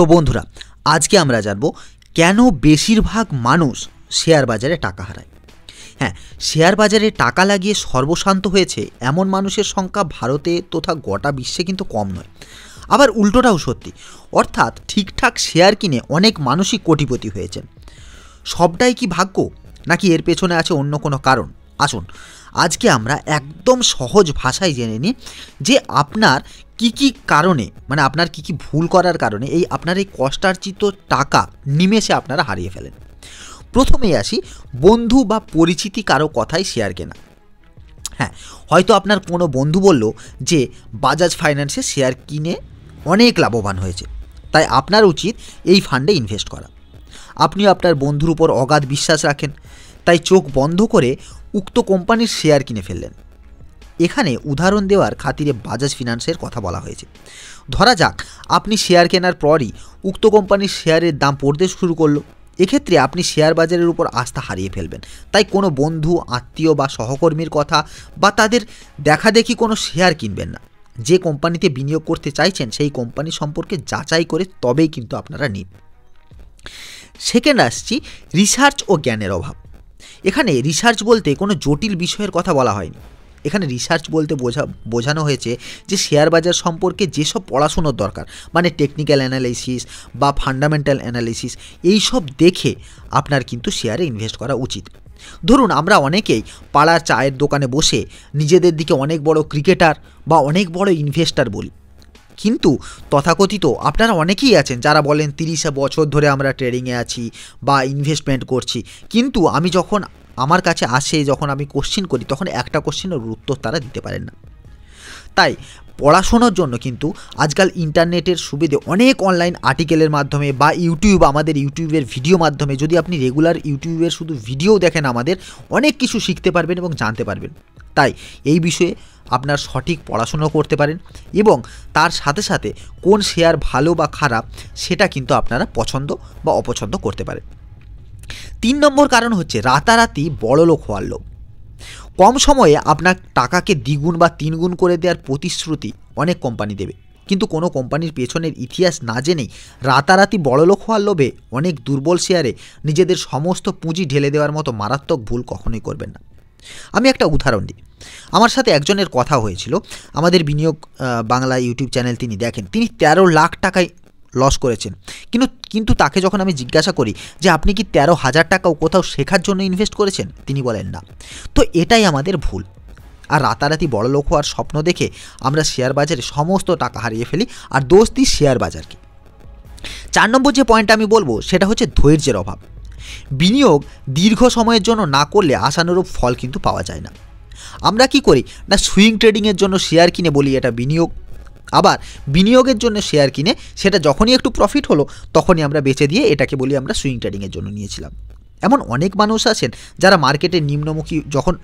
তো বন্ধুরা আজকে আমরা জানব কেন বেশিরভাগ মানুষ শেয়ার বাজারে টাকা হারায় হ্যাঁ শেয়ার বাজারে টাকা লাগিয়ে সর্বশান্ত হয়েছে এমন মানুষের সংখ্যা ভারতে তথা গোটা বিশ্বে কিন্তু কম নয় আবার উল্টোটাও সত্যি অর্থাৎ ঠিকঠাক শেয়ার কিনে অনেক মানুষই কোটিপতি হয়েছেন সবটাই কি ভাগ্য নাকি এর পেছনে আছে অন্য কোনো কারণ আসুন আজকে আমরা একদম সহজ ভাষায় জেনে নিই যে আপনার কি কি কারণে মানে আপনার কি কি ভুল করার কারণে এই আপনার এই কষ্টার্জিত টাকা নিমেষে আপনারা হারিয়ে ফেলেন প্রথমেই আসি বন্ধু বা পরিচিতি কারো কথাই শেয়ার কেনা হ্যাঁ হয়তো আপনার কোনো বন্ধু বলল যে বাজাজ ফাইন্যান্সে শেয়ার কিনে অনেক লাভবান হয়েছে তাই আপনার উচিত এই ফান্ডে ইনভেস্ট করা আপনি আপনার বন্ধুর উপর অগাধ বিশ্বাস রাখেন তাই চোখ বন্ধ করে উক্ত কোম্পানির শেয়ার কিনে ফেললেন এখানে উদাহরণ দেওয়ার খাতিরে বাজাজ ফিনান্সের কথা বলা হয়েছে ধরা যাক আপনি শেয়ার কেনার পরই উক্ত কোম্পানির শেয়ারের দাম পড়তে শুরু করলো এক্ষেত্রে আপনি শেয়ার বাজারের উপর আস্থা হারিয়ে ফেলবেন তাই কোনো বন্ধু আত্মীয় বা সহকর্মীর কথা বা তাদের দেখাদেখি কোনো শেয়ার কিনবেন না যে কোম্পানিতে বিনিয়োগ করতে চাইছেন সেই কোম্পানি সম্পর্কে যাচাই করে তবেই কিন্তু আপনারা নিন সেকেন্ড আসছি রিসার্চ ও জ্ঞানের অভাব এখানে রিসার্চ বলতে কোনো জটিল বিষয়ের কথা বলা হয়নি এখানে রিসার্চ বলতে বোঝা বোঝানো হয়েছে যে শেয়ার বাজার সম্পর্কে যেসব পড়াশুনোর দরকার মানে টেকনিক্যাল অ্যানালাইসিস বা ফান্ডামেন্টাল অ্যানালাইসিস এইসব দেখে আপনার কিন্তু শেয়ারে ইনভেস্ট করা উচিত ধরুন আমরা অনেকেই পাড়ার চায়ের দোকানে বসে নিজেদের দিকে অনেক বড় ক্রিকেটার বা অনেক বড় ইনভেস্টার বলি কিন্তু তথাকথিত আপনারা অনেকেই আছেন যারা বলেন তিরিশ বছর ধরে আমরা ট্রেডিংয়ে আছি বা ইনভেস্টমেন্ট করছি কিন্তু আমি যখন আমার কাছে আসে যখন আমি কোশ্চিন করি তখন একটা কোশ্চিনের উত্তর তারা দিতে পারেন না তাই পড়াশোনার জন্য কিন্তু আজকাল ইন্টারনেটের সুবিধে অনেক অনলাইন আর্টিকেলের মাধ্যমে বা ইউটিউব আমাদের ইউটিউবের ভিডিও মাধ্যমে যদি আপনি রেগুলার ইউটিউবের শুধু ভিডিও দেখেন আমাদের অনেক কিছু শিখতে পারবেন এবং জানতে পারবেন তাই এই বিষয়ে আপনার সঠিক পড়াশুনো করতে পারেন এবং তার সাথে সাথে কোন শেয়ার ভালো বা খারাপ সেটা কিন্তু আপনারা পছন্দ বা অপছন্দ করতে পারেন তিন নম্বর কারণ হচ্ছে রাতারাতি বড় লোক হওয়ার লোভ কম সময়ে আপনার টাকাকে দ্বিগুণ বা তিনগুণ করে দেওয়ার প্রতিশ্রুতি অনেক কোম্পানি দেবে কিন্তু কোনো কোম্পানির পেছনের ইতিহাস না জেনেই রাতারাতি লোক হওয়ার লোভে অনেক দুর্বল শেয়ারে নিজেদের সমস্ত পুঁজি ঢেলে দেওয়ার মতো মারাত্মক ভুল কখনোই করবেন না আমি একটা উদাহরণ দিই আমার সাথে একজনের কথা হয়েছিল আমাদের বিনিয়োগ বাংলা ইউটিউব চ্যানেল তিনি দেখেন তিনি তেরো লাখ টাকায় লস করেছেন কিন্তু কিন্তু তাকে যখন আমি জিজ্ঞাসা করি যে আপনি কি তেরো হাজার টাকাও কোথাও শেখার জন্য ইনভেস্ট করেছেন তিনি বলেন না তো এটাই আমাদের ভুল আর রাতারাতি বড় লোক হওয়ার স্বপ্ন দেখে আমরা শেয়ার বাজারে সমস্ত টাকা হারিয়ে ফেলি আর দোষ দিই শেয়ার বাজারকে চার নম্বর যে পয়েন্ট আমি বলবো সেটা হচ্ছে ধৈর্যের অভাব বিনিয়োগ দীর্ঘ সময়ের জন্য না করলে আশানুরূপ ফল কিন্তু পাওয়া যায় না আমরা কি করি না সুইং ট্রেডিংয়ের জন্য শেয়ার কিনে বলি এটা বিনিয়োগ আবার বিনিয়োগের জন্য শেয়ার কিনে সেটা যখনই একটু প্রফিট হলো তখনই আমরা বেচে দিয়ে এটাকে বলি আমরা সুইং ট্রেডিংয়ের জন্য নিয়েছিলাম এমন অনেক মানুষ আছেন যারা মার্কেটের নিম্নমুখী যখন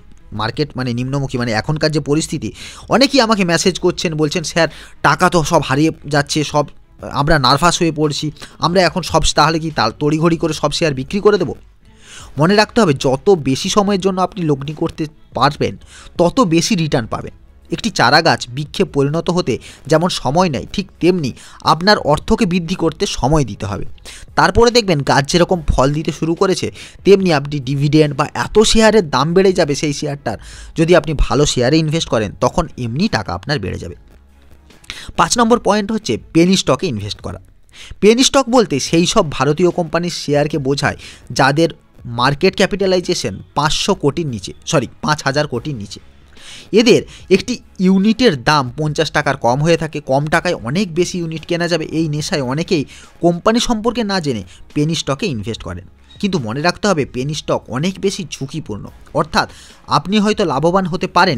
মার্কেট মানে নিম্নমুখী মানে এখনকার যে পরিস্থিতি অনেকেই আমাকে মেসেজ করছেন বলছেন স্যার টাকা তো সব হারিয়ে যাচ্ছে সব আমরা নার্ভাস হয়ে পড়ছি আমরা এখন সব তাহলে কি তার তড়িঘড়ি করে সব শেয়ার বিক্রি করে দেবো মনে রাখতে হবে যত বেশি সময়ের জন্য আপনি লগ্নি করতে পারবেন তত বেশি রিটার্ন পাবেন একটি চারা গাছ বৃক্ষে পরিণত হতে যেমন সময় নেয় ঠিক তেমনি আপনার অর্থকে বৃদ্ধি করতে সময় দিতে হবে তারপরে দেখবেন গাছ যেরকম ফল দিতে শুরু করেছে তেমনি আপনি ডিভিডেন্ড বা এত শেয়ারের দাম বেড়ে যাবে সেই শেয়ারটার যদি আপনি ভালো শেয়ারে ইনভেস্ট করেন তখন এমনি টাকা আপনার বেড়ে যাবে পাঁচ নম্বর পয়েন্ট হচ্ছে পেনি স্টকে ইনভেস্ট করা পেনি স্টক বলতে সেই সব ভারতীয় কোম্পানির শেয়ারকে বোঝায় যাদের মার্কেট ক্যাপিটালাইজেশন পাঁচশো কোটির নিচে সরি পাঁচ হাজার কোটির নিচে এদের একটি ইউনিটের দাম পঞ্চাশ টাকার কম হয়ে থাকে কম টাকায় অনেক বেশি ইউনিট কেনা যাবে এই নেশায় অনেকেই কোম্পানি সম্পর্কে না জেনে পেনি স্টকে ইনভেস্ট করেন কিন্তু মনে রাখতে হবে পেনি স্টক অনেক বেশি ঝুঁকিপূর্ণ অর্থাৎ আপনি হয়তো লাভবান হতে পারেন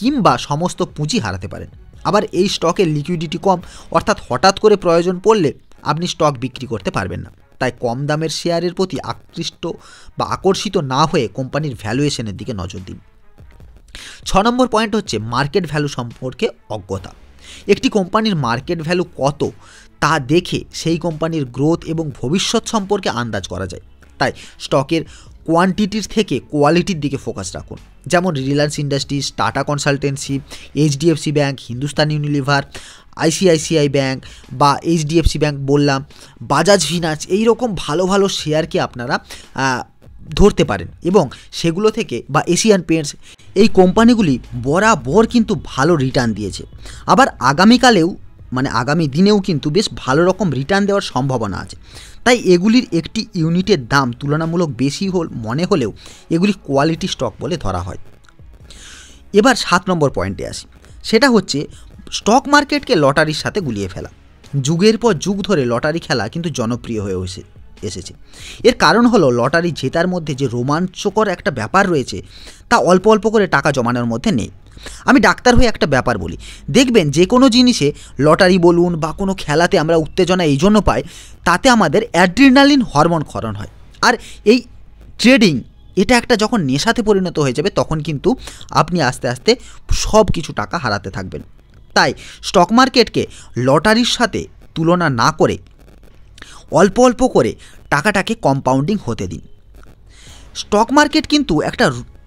কিংবা সমস্ত পুঁজি হারাতে পারেন আবার এই স্টকের লিকুইডিটি কম অর্থাৎ হঠাৎ করে প্রয়োজন পড়লে আপনি স্টক বিক্রি করতে পারবেন না তাই কম দামের শেয়ারের প্রতি আকৃষ্ট বা আকর্ষিত না হয়ে কোম্পানির ভ্যালুয়েশনের দিকে নজর দিন ছ নম্বর পয়েন্ট হচ্ছে মার্কেট ভ্যালু সম্পর্কে অজ্ঞতা একটি কোম্পানির মার্কেট ভ্যালু কত তা দেখে সেই কোম্পানির গ্রোথ এবং ভবিষ্যৎ সম্পর্কে আন্দাজ করা যায় তাই স্টকের কোয়ান্টিটির থেকে কোয়ালিটির দিকে ফোকাস রাখুন যেমন Reliance Industries Tata Consultancy HDFC Bank Hindustan Unilever ICICI Bank বা এইচডিএফসি ব্যাঙ্ক বললাম বাজাজ ফিনান্স এই রকম ভালো ভালো শেয়ারকে আপনারা ধরতে পারেন এবং সেগুলো থেকে বা এশিয়ান পেন্টস এই কোম্পানিগুলি বরাবর কিন্তু ভালো রিটার্ন দিয়েছে আবার আগামীকালেও মানে আগামী দিনেও কিন্তু বেশ ভালো রকম রিটার্ন দেওয়ার সম্ভাবনা আছে তাই এগুলির একটি ইউনিটের দাম তুলনামূলক বেশি হল মনে হলেও এগুলি কোয়ালিটি স্টক বলে ধরা হয় এবার সাত নম্বর পয়েন্টে আসি সেটা হচ্ছে স্টক মার্কেটকে লটারির সাথে গুলিয়ে ফেলা যুগের পর যুগ ধরে লটারি খেলা কিন্তু জনপ্রিয় হয়ে হয়েছে এসেছে এর কারণ হলো লটারি জেতার মধ্যে যে রোমাঞ্চকর একটা ব্যাপার রয়েছে তা অল্প অল্প করে টাকা জমানোর মধ্যে নেই আমি ডাক্তার হয়ে একটা ব্যাপার বলি দেখবেন যে কোনো জিনিসে লটারি বলুন বা কোনো খেলাতে আমরা উত্তেজনা এই জন্য পাই তাতে আমাদের অ্যাড্রিনালিন হরমোন ক্ষরণ হয় আর এই ট্রেডিং এটা একটা যখন নেশাতে পরিণত হয়ে যাবে তখন কিন্তু আপনি আস্তে আস্তে সব কিছু টাকা হারাতে থাকবেন তাই স্টক মার্কেটকে লটারির সাথে তুলনা না করে অল্প অল্প করে টাকাটাকে কম্পাউন্ডিং হতে দিন স্টক মার্কেট কিন্তু একটা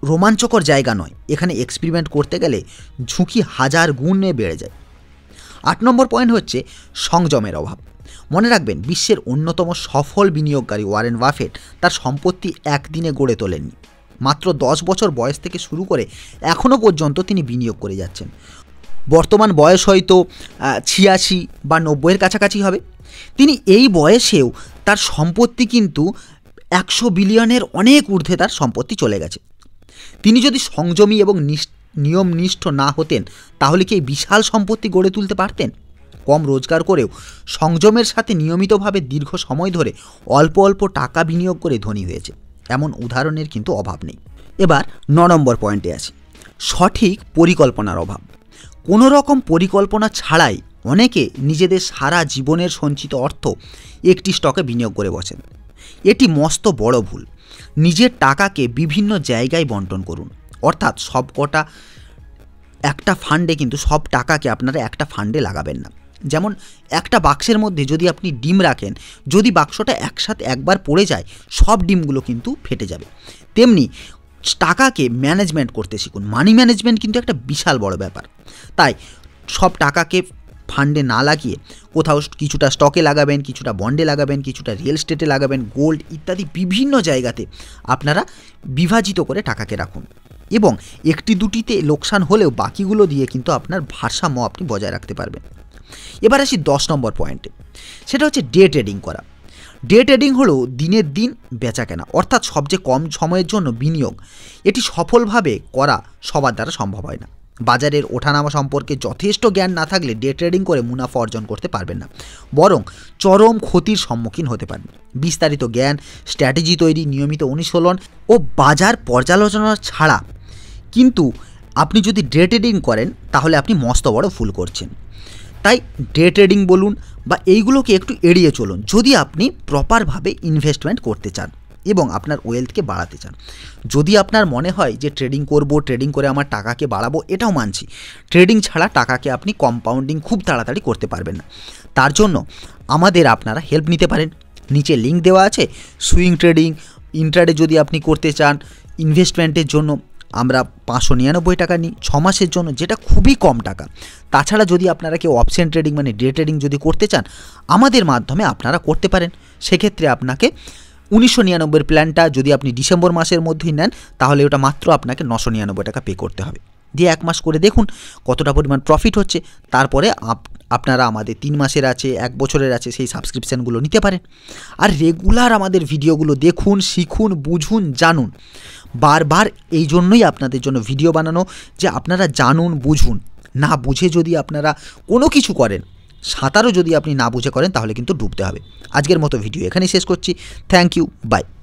রোমাঞ্চকর জায়গা নয় এখানে এক্সপেরিমেন্ট করতে গেলে ঝুঁকি হাজার গুণে বেড়ে যায় আট নম্বর পয়েন্ট হচ্ছে সংযমের অভাব মনে রাখবেন বিশ্বের অন্যতম সফল বিনিয়োগকারী ওয়ারেন বাফেট তার সম্পত্তি একদিনে গড়ে তোলেননি মাত্র দশ বছর বয়স থেকে শুরু করে এখনও পর্যন্ত তিনি বিনিয়োগ করে যাচ্ছেন বর্তমান বয়স হয়তো ছিয়াশি বা নব্বইয়ের কাছাকাছি হবে তিনি এই বয়সেও তার সম্পত্তি কিন্তু একশো বিলিয়নের অনেক ঊর্ধ্বে তার সম্পত্তি চলে গেছে তিনি যদি সংযমী এবং নিয়মনিষ্ঠ না হতেন তাহলে কি এই বিশাল সম্পত্তি গড়ে তুলতে পারতেন কম রোজগার করেও সংযমের সাথে নিয়মিতভাবে দীর্ঘ সময় ধরে অল্প অল্প টাকা বিনিয়োগ করে ধনী হয়েছে এমন উদাহরণের কিন্তু অভাব নেই এবার ন নম্বর পয়েন্টে আছে সঠিক পরিকল্পনার অভাব কোনো রকম পরিকল্পনা ছাড়াই অনেকে নিজেদের সারা জীবনের সঞ্চিত অর্থ একটি স্টকে বিনিয়োগ করে বসেন এটি মস্ত বড় ভুল নিজের টাকাকে বিভিন্ন জায়গায় বন্টন করুন অর্থাৎ সব কটা একটা ফান্ডে কিন্তু সব টাকাকে আপনারা একটা ফান্ডে লাগাবেন না যেমন একটা বাক্সের মধ্যে যদি আপনি ডিম রাখেন যদি বাক্সটা একসাথে একবার পড়ে যায় সব ডিমগুলো কিন্তু ফেটে যাবে তেমনি টাকাকে ম্যানেজমেন্ট করতে শিখুন মানি ম্যানেজমেন্ট কিন্তু একটা বিশাল বড় ব্যাপার তাই সব টাকাকে ফান্ডে না লাগিয়ে কোথাও কিছুটা স্টকে লাগাবেন কিছুটা বন্ডে লাগাবেন কিছুটা রিয়েল স্টেটে লাগাবেন গোল্ড ইত্যাদি বিভিন্ন জায়গাতে আপনারা বিভাজিত করে টাকাকে রাখুন এবং একটি দুটিতে লোকসান হলেও বাকিগুলো দিয়ে কিন্তু আপনার ভারসাম্য আপনি বজায় রাখতে পারবেন এবার আসি দশ নম্বর পয়েন্টে সেটা হচ্ছে ডে ট্রেডিং করা ডে ট্রেডিং হলো দিনের দিন বেচা কেনা অর্থাৎ সবচেয়ে কম সময়ের জন্য বিনিয়োগ এটি সফলভাবে করা সবার দ্বারা সম্ভব হয় না বাজারের ওঠানামা সম্পর্কে যথেষ্ট জ্ঞান না থাকলে ডে ট্রেডিং করে মুনাফা অর্জন করতে পারবেন না বরং চরম ক্ষতির সম্মুখীন হতে পারেন বিস্তারিত জ্ঞান স্ট্র্যাটেজি তৈরি নিয়মিত অনুশীলন ও বাজার পর্যালোচনা ছাড়া কিন্তু আপনি যদি ডে ট্রেডিং করেন তাহলে আপনি মস্ত বড় ভুল করছেন তাই ডে ট্রেডিং বলুন বা এইগুলোকে একটু এড়িয়ে চলুন যদি আপনি প্রপারভাবে ইনভেস্টমেন্ট করতে চান এবং আপনার ওয়েলথকে বাড়াতে চান যদি আপনার মনে হয় যে ট্রেডিং করব ট্রেডিং করে আমার টাকাকে বাড়াবো এটাও মানছি ট্রেডিং ছাড়া টাকাকে আপনি কম্পাউন্ডিং খুব তাড়াতাড়ি করতে পারবেন না তার জন্য আমাদের আপনারা হেল্প নিতে পারেন নিচে লিঙ্ক দেওয়া আছে সুইং ট্রেডিং ইন্টারে যদি আপনি করতে চান ইনভেস্টমেন্টের জন্য আমরা পাঁচশো নিরানব্বই টাকা নিই ছ মাসের জন্য যেটা খুবই কম টাকা তাছাড়া যদি আপনারা কেউ অপশন ট্রেডিং মানে ডে ট্রেডিং যদি করতে চান আমাদের মাধ্যমে আপনারা করতে পারেন সেক্ষেত্রে আপনাকে উনিশশো নিরানব্বইয়ের প্ল্যানটা যদি আপনি ডিসেম্বর মাসের মধ্যেই নেন তাহলে ওটা মাত্র আপনাকে নশো নিরানব্বই টাকা পে করতে হবে দিয়ে এক মাস করে দেখুন কতটা পরিমাণ প্রফিট হচ্ছে তারপরে আপনারা আমাদের তিন মাসের আছে এক বছরের আছে সেই সাবস্ক্রিপশানগুলো নিতে পারেন আর রেগুলার আমাদের ভিডিওগুলো দেখুন শিখুন বুঝুন জানুন বারবার এই জন্যই আপনাদের জন্য ভিডিও বানানো যে আপনারা জানুন বুঝুন না বুঝে যদি আপনারা কোনো কিছু করেন সাঁতারও যদি আপনি না বুঝে করেন তাহলে কিন্তু ডুবতে হবে আজকের মতো ভিডিও এখানেই শেষ করছি থ্যাংক ইউ বাই